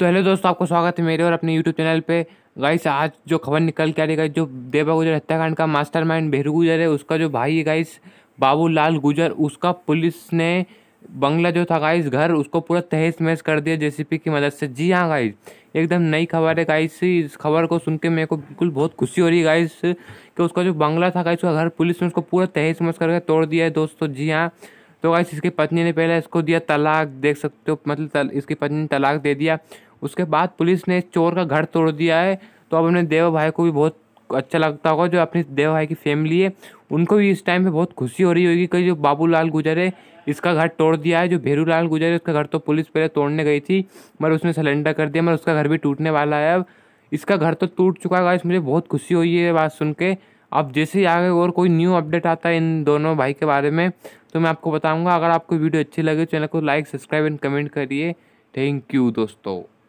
तो हेलो दोस्तों आपको स्वागत है मेरे और अपने यूट्यूब चैनल पे गाइस आज जो खबर निकल के आ रही है जो देवा गुजर हत्याकांड का मास्टरमाइंड भेरू गुजर है उसका जो भाई है गाइस बाबूलाल गुजर उसका पुलिस ने बंगला जो था गाइस घर उसको पूरा तहस महस कर दिया जेसीपी की मदद से जी हाँ गाइस एकदम नई खबर है गाइस इस खबर को सुन के मेरे को बिल्कुल बहुत खुशी हो रही है गाइस कि उसका जो बंगला था गाइस उसका घर पुलिस ने उसको पूरा तहस महस करके तोड़ दिया है दोस्तों जी हाँ तो गाइस इसकी पत्नी ने पहले इसको दिया तलाक देख सकते हो मतलब तल, इसकी पत्नी ने तलाक दे दिया उसके बाद पुलिस ने चोर का घर तोड़ दिया है तो अब अपने देवा भाई को भी बहुत अच्छा लगता होगा जो अपने देवा भाई की फैमिली है उनको भी इस टाइम पे बहुत खुशी हो रही होगी कि जो बाबूलाल गुजरे इसका घर तोड़ दिया है जो गुजर गुजरे उसका घर तो पुलिस पहले तोड़ने गई थी मगर उसने सलेंडर कर दिया मगर उसका घर भी टूटने वाला है अब इसका घर तो टूट चुका है इस मुझे बहुत खुशी हुई है बात सुन के अब जैसे ही आगे और कोई न्यू अपडेट आता है इन दोनों भाई के बारे में तो मैं आपको बताऊंगा अगर आपको वीडियो अच्छी लगे चैनल को लाइक सब्सक्राइब एंड कमेंट करिए थैंक यू दोस्तों